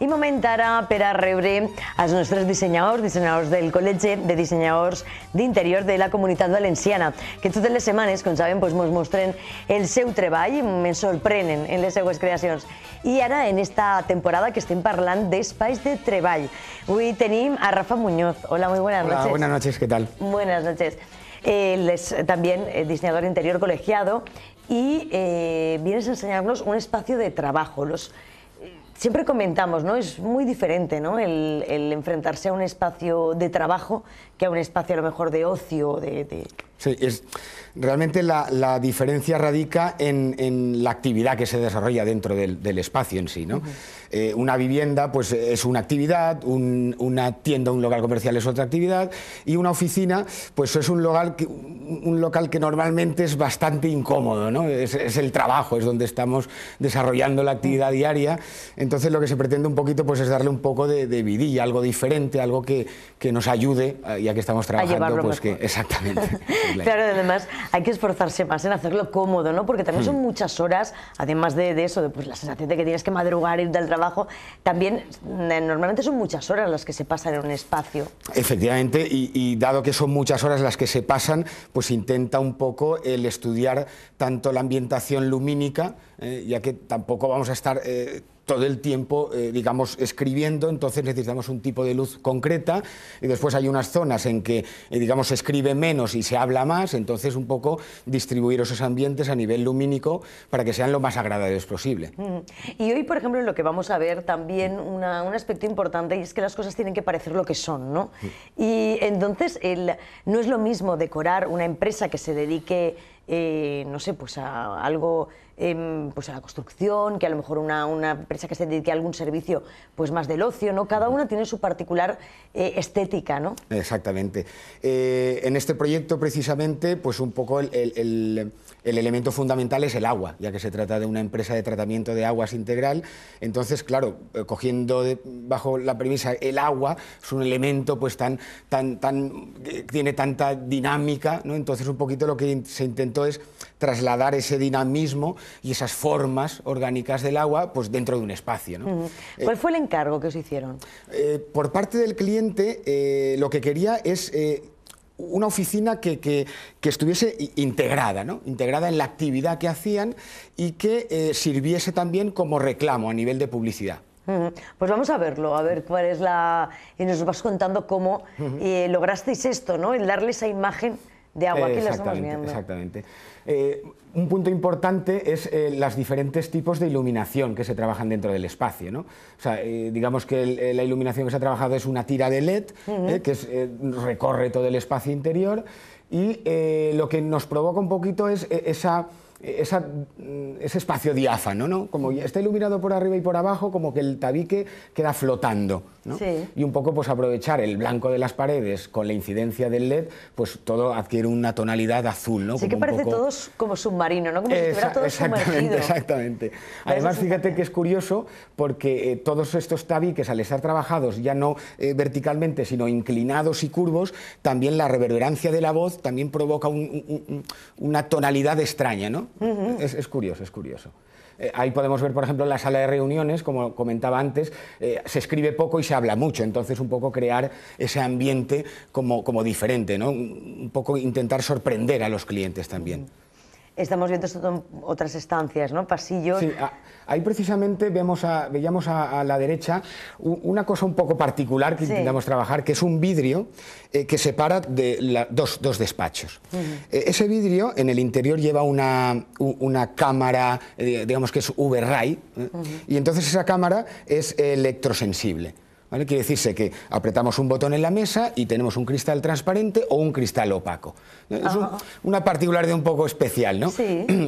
i momentara per a rebre els nostres dissenyadors, dissenyadors del diseñadores de Dissenyadors de la Comunidad Valenciana, que totes les setmanes, com saben, pues nos mostren el seu treball i ens sorprenen en les seues creacions. I ara, en esta temporada que estem parlant d'espais de treball. hoy tenemos a Rafa Muñoz. Hola, muy buenas Hola, noches. buenas noches, ¿qué tal? Buenas noches. Él eh, es también eh, diseñador interior colegiado y eh, vienes a enseñarnos un espacio de trabajo, los Siempre comentamos, ¿no? Es muy diferente, ¿no? El, el enfrentarse a un espacio de trabajo un espacio a lo mejor de ocio, de... Sí, realmente la, diferencia radica en, en, la actividad que se desarrolla dentro del, espacio en sí. ¿no? Eh, una vivienda pues, es una actividad, una tienda, un local comercial es otra actividad y una oficina pues, es un local, que, un local que normalmente es bastante incómodo. Es, el trabajo, es donde estamos desarrollando la actividad diaria. Entonces lo que se pretende un poquito pues, es darle un poco de, de vidilla, algo diferente, algo que, nos ayude eh, y que estamos trabajando, pues que exactamente. claro, además hay que esforzarse más en hacerlo cómodo, ¿no? Porque también son hmm. muchas horas, además de, eso, de pues la sensación de que tienes que madrugar, ir del trabajo, también eh, normalmente son muchas horas las que se pasan en un espacio. Efectivamente, y, dado que son muchas horas las que se pasan, pues intenta un poco el estudiar tanto la ambientación lumínica, eh, ya que tampoco vamos a estar eh, todo el tiempo, eh, digamos, escribiendo, entonces necesitamos un tipo de luz concreta y después hay unas zonas en que, eh, digamos, se escribe menos y se habla más, entonces un poco distribuir esos ambientes a nivel lumínico para que sean lo más agradables posible. Mm. Y hoy, por ejemplo, lo que vamos a ver también, un aspecto importante, y es que las cosas tienen que parecer lo que son, ¿no? Mm. Y entonces no es lo mismo decorar una empresa que se dedique, eh, no sé, pues a algo Em, pues a la construcción, que a lo mejor una, empresa que se dedique a algún servicio pues más del ocio, ¿no? Cada una tiene su particular eh, estética, ¿no? Exactamente. Eh, en este proyecto precisamente, pues un poco el, elemento fundamental es el agua, ya que se trata de una empresa de tratamiento de aguas integral. Entonces, claro, eh, cogiendo bajo la premisa el agua es un elemento pues tan, tan, tan, tiene tanta dinámica, ¿no? Entonces un poquito lo que se intentó es trasladar ese dinamismo y esas formas orgánicas del agua pues dentro de un espacio. Eh, ¿Cuál fue el encargo que os hicieron? Eh, por parte del cliente, eh, lo que quería es una oficina que, estuviese integrada, ¿no? integrada en la actividad que hacían y que sirviese también como reclamo a nivel de publicidad. Pues vamos a verlo, a ver cuál es la... Y nos vas contando cómo lograsteis esto, ¿no? El darle esa imagen de agua, que la estamos viendo. Exactamente. Eh, un punto importante es eh, los diferentes tipos de iluminación que se trabajan dentro del espacio. Eh, digamos que la iluminación que se ha trabajado es una tira de LED que recorre todo el espacio interior y lo que nos provoca un poquito es esa ese espacio diáfano, ¿no? Como está iluminado por arriba y por abajo, como que el tabique queda flotando, ¿no? Sí. Y un poco pues aprovechar el blanco de las paredes con la incidencia del LED, pues todo adquiere una tonalidad azul, ¿no? Sí que parece todo como submarino, ¿no? Como si todo exactamente, Exactamente. Además, fíjate que es curioso porque eh, todos estos tabiques, al estar trabajados ya no eh, verticalmente, sino inclinados y curvos, también la reverberancia de la voz también provoca una tonalidad extraña, ¿no? es, curioso, es curioso. Eh, ahí podemos ver, por ejemplo, en la sala de reuniones, como comentaba antes, eh, se escribe poco y se habla mucho, entonces un poco crear ese ambiente como, como diferente, ¿no? un poco intentar sorprender a los clientes también estamos viendo esto en otras estancias, ¿no? Pasillos. Sí, ahí precisamente vemos veíamos a, la derecha una cosa un poco particular que intentamos trabajar, que es un vidrio eh, que separa de dos, despachos. Eh, ese vidrio en el interior lleva una, cámara, eh, digamos que es V-Ray, y entonces esa cámara es electrosensible. Quiere decirse que apretamos un botón en la mesa y tenemos un cristal transparente o un cristal opaco. Es ah. una particularidad un poco especial, ¿no?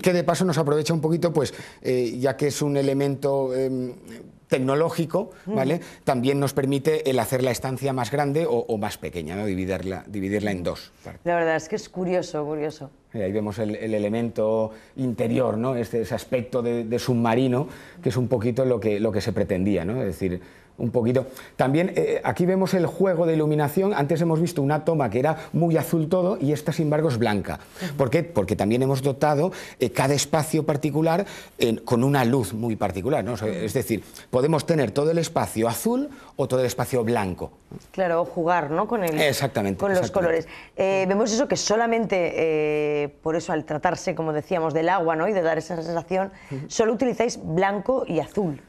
Que de paso nos aprovecha un poquito, pues, eh, ya que es un elemento... Em, tecnológico, mm. ¿vale? También nos permite el hacer la estancia más grande o, más pequeña, ¿no? dividirla, dividirla en dos. La verdad es que es curioso, curioso. Ahí vemos el, elemento interior, ¿no? Este, ese aspecto de, submarino, que es un poquito lo que, lo que se pretendía, ¿no? Es decir, un poquito. También eh, aquí vemos el juego de iluminación. Antes hemos visto una toma que era muy azul todo y esta, sin embargo, es blanca. ¿Por qué? Porque también hemos dotado eh, cada espacio particular con una luz muy particular. es decir, podemos tener todo el espacio azul o todo el espacio blanco. Claro, jugar ¿no? con, el, con los colores. Eh, vemos eso que solamente, por eso al tratarse, como decíamos, del agua ¿no? y de dar esa sensación, solo utilizáis blanco y azul.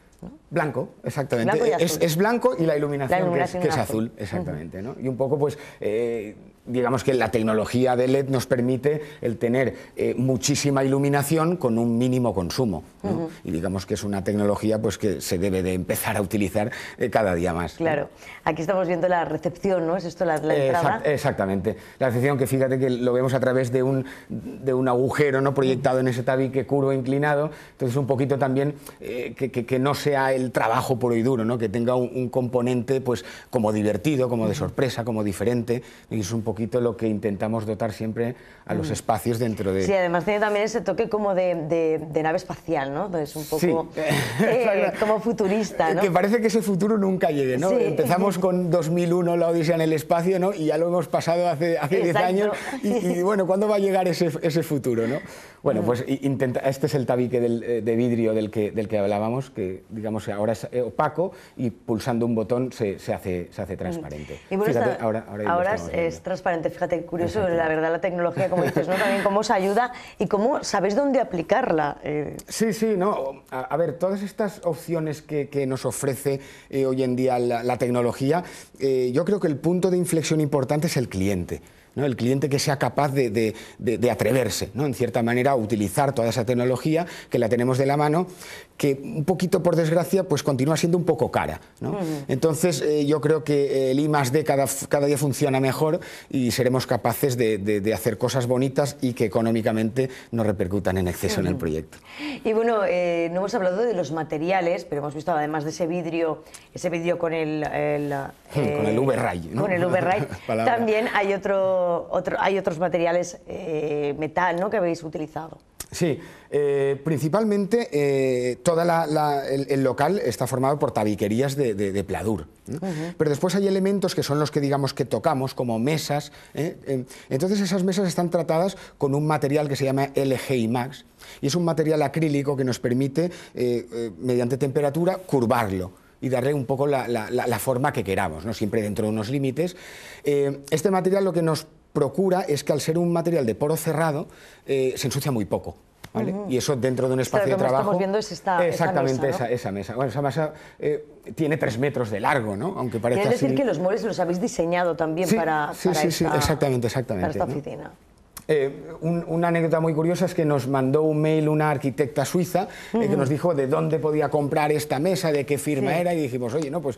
Blanco, exactamente. es, es, blanco y la iluminación, que, es, es, azul, exactamente. ¿no? Y un poco, pues, eh, digamos que la tecnología de LED nos permite el tener eh, muchísima iluminación con un mínimo consumo. Y digamos que es una tecnología pues, que se debe de empezar a utilizar eh, cada día más. Claro. Aquí estamos viendo la recepción, ¿no? ¿Es esto la, entrada? exactamente. La recepción que fíjate que lo vemos a través de un, de un agujero ¿no? proyectado en ese tabique curvo inclinado. Entonces un poquito también eh, que, que, no sea el trabajo puro y duro, ¿no? que tenga un, componente pues, como divertido, como de sorpresa, como diferente. es un poquito lo que intentamos dotar siempre a los mm. espacios dentro de... Sí, además tiene también ese toque como de, nave espacial, ¿no? Es un poco eh, como futurista, ¿no? Que parece que ese futuro nunca llegue, ¿no? Empezamos con 2001, la Odisea en el espacio, ¿no? Y ya lo hemos pasado hace, 10 años. Y, bueno, ¿cuándo va a llegar ese, ese futuro, no? Bueno, mm. pues intenta, este es el tabique eh, de vidrio del que, del que hablábamos, que digamos ahora es eh, opaco y pulsando un botón se, se hace, se hace mm. transparente. Y bueno, ahora, ahora es transparente Fíjate, curioso, la verdad, la tecnología, como dices, ¿no? También cómo os ayuda y cómo sabéis dónde aplicarla. Eh. Sí, sí, no. A, ver, todas estas opciones que, nos ofrece eh, hoy en día la, tecnología, eh, yo creo que el punto de inflexión importante es el cliente. ¿no? el cliente que sea capaz de, de, atreverse, ¿no? en cierta manera, a utilizar toda esa tecnología que la tenemos de la mano que un poquito por desgracia pues continúa siendo un poco cara. Entonces eh, yo creo que eh, el I más D cada, día funciona mejor y seremos capaces de, hacer cosas bonitas y que económicamente no repercutan en exceso en el proyecto. Y bueno, eh, no hemos hablado de los materiales, pero hemos visto además de ese vidrio, ese vidrio con el... con el V-Ray. Con el V-Ray. también hay, otro, hay otros materiales metal ¿no? que habéis utilizado. Sí, eh, principalmente eh, todo el, local está formado por tabiquerías de, pladur. Pero después hay elementos que son los que digamos que tocamos, como mesas. ¿eh? Entonces esas mesas están tratadas con un material que se llama LGI Max. Y es un material acrílico que nos permite, mediante temperatura, curvarlo y darle un poco la, la, forma que queramos, ¿no? siempre dentro de unos límites. este material lo que nos procura es que al ser un material de poro cerrado eh, se ensucia muy poco. Y eso dentro de un espacio de trabajo. Estamos viendo es esta, exactamente esa, mesa. Bueno, esa mesa eh, tiene tres metros de largo, ¿no? Aunque parece decir que los muebles los habéis diseñado también para, sí, sí, sí, exactamente, exactamente, para esta oficina. Eh, una anécdota muy curiosa es que nos mandó un mail una arquitecta suiza que nos dijo de dónde podía comprar esta mesa, de qué firma era, y dijimos, oye, no, pues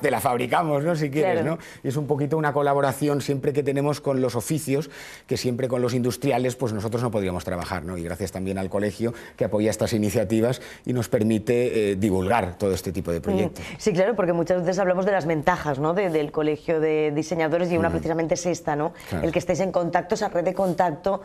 te la, fabricamos, ¿no? Si quieres, ¿no? Y es un poquito una colaboración siempre que tenemos con los oficios, que siempre con los industriales, pues nosotros no podríamos trabajar, ¿no? Y gracias también al colegio que apoya estas iniciativas y nos permite eh, divulgar todo este tipo de mm. proyectos. Sí, claro, porque muchas veces hablamos de las ventajas, del colegio de diseñadores y una mm. precisamente es esta, ¿no? El que estéis en contacto, esa red de contacto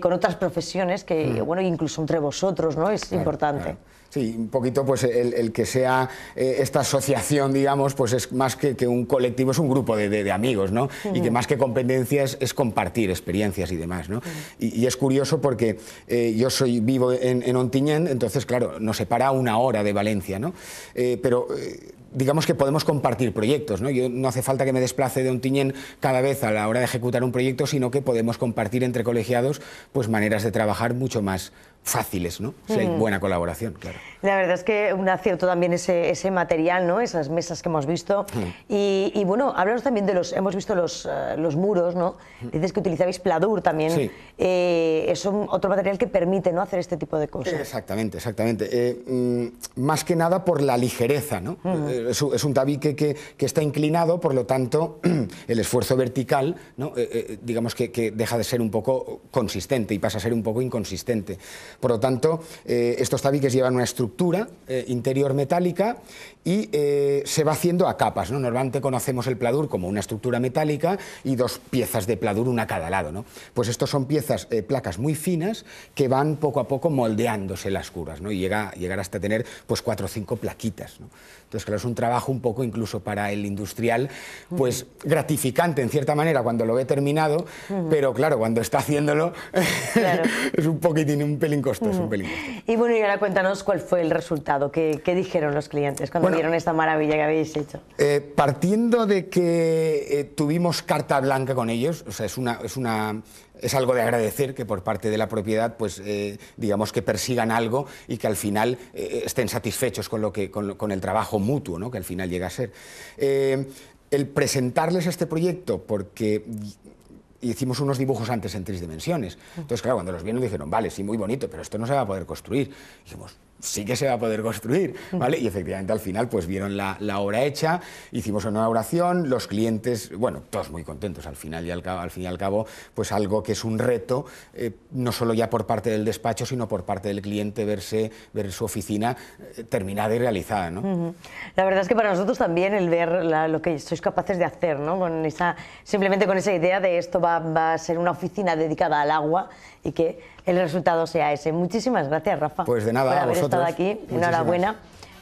con otras profesiones que, mm. bueno, incluso entre vosotros, ¿no? Es importante. Sí, un poquito pues el, que sea eh, esta asociación, digamos, pues es más que, un colectivo, es un grupo de, amigos, ¿no? Y que más que competencias es compartir experiencias y demás, ¿no? y, es curioso porque eh, yo soy vivo en, en, Ontiñén, entonces, claro, nos separa una hora de Valencia, ¿no? Eh, pero digamos que podemos compartir proyectos. ¿no? Yo, no hace falta que me desplace de Ontiñén cada vez a la hora de ejecutar un proyecto, sino que podemos compartir entre colegiados pues, maneras de trabajar mucho más, fáciles, ¿no? Si hay mm. buena colaboración, claro. La verdad es que un acierto también ese, ese material, ¿no? Esas mesas que hemos visto. Mm. Y, bueno, háblanos también de los, hemos visto los, eh, los muros, ¿no? Mm. Dices que utilizabais pladur también. Sí. Eh, es otro material que permite, ¿no? Hacer este tipo de cosas. Exactamente, exactamente. Eh, más que nada por la ligereza, ¿no? es, un tabique que, está inclinado, por lo tanto, el esfuerzo vertical, ¿no? digamos que, que deja de ser un poco consistente y pasa a ser un poco inconsistente. Por lo tanto, eh, estos tabiques llevan una estructura eh, interior metálica y eh, se va haciendo a capas. ¿no? Normalmente conocemos el pladur como una estructura metálica y dos piezas de pladur, una a cada lado. ¿no? Pues estos son piezas, placas muy finas que van poco a poco moldeándose las curvas ¿no? y llega, llegar hasta tener pues, cuatro o cinco plaquitas. ¿no? Entonces, claro, es un trabajo un poco incluso para el industrial, pues gratificante en cierta manera cuando lo ve terminado, pero claro, cuando está haciéndolo es un poquitín, un pelín costo. un mm. pelín Y bueno, y ahora cuéntanos cuál fue el resultado, qué, dijeron los clientes cuando vieron esta maravilla que habéis hecho. Eh, partiendo de que eh, tuvimos carta blanca con ellos, o sea, es una, es una es algo de agradecer que por parte de la propiedad, pues eh, digamos que persigan algo y que al final estén satisfechos con, lo que, con, el trabajo mutuo, que al final llega a ser. el presentarles este proyecto, porque hicimos unos dibujos antes en tres dimensiones. Entonces, claro, cuando los vieron dijeron, vale, sí, muy bonito, pero esto no se va a poder construir. dijimos, sí que se va a poder construir, ¿vale? Y efectivamente al final pues vieron la, la, obra hecha, hicimos una oración, los clientes, bueno, todos muy contentos al final y al, cabo, fin y al cabo, pues algo que es un reto, eh, no solo ya por parte del despacho, sino por parte del cliente verse, ver su oficina eh, terminada y realizada, ¿no? La verdad es que para nosotros también el ver lo que sois capaces de hacer, ¿no? Con esa, simplemente con esa idea de esto va a ser una oficina dedicada al agua y que el resultado sea ese. Muchísimas gracias, Rafa. Pues de nada, por haber estado aquí. Enhorabuena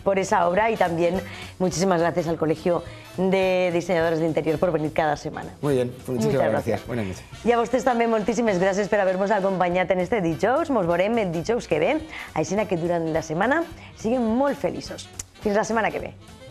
por esa obra y también muchísimas gracias al Colegio de Diseñadores de Interior por venir cada semana. Muy bien, pues muchísimas gracias. Buenas noches. Y a vosotros también, muchísimas gracias por habernos acompañado en este Nos Mos en el ven que ve, que duran la semana. siguen muy felices. Fins la semana que ve.